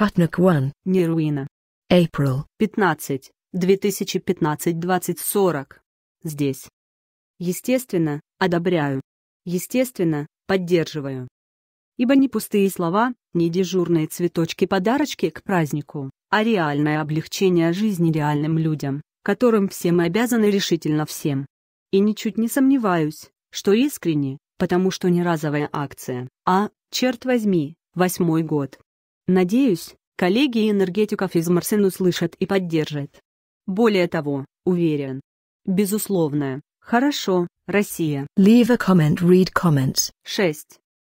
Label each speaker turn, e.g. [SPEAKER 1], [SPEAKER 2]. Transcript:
[SPEAKER 1] Патнак 1. Неруина. April.
[SPEAKER 2] 15. 2015-2040. Здесь. Естественно, одобряю. Естественно, поддерживаю. Ибо не пустые слова, не дежурные цветочки-подарочки к празднику, а реальное облегчение жизни реальным людям, которым все мы обязаны решительно всем. И ничуть не сомневаюсь, что искренне, потому что не разовая акция, а, черт возьми, восьмой год. Надеюсь, коллеги и энергетиков из Марсен услышат и поддержат. Более того, уверен. Безусловно. Хорошо, Россия.
[SPEAKER 3] Leave a comment, read comments. 6.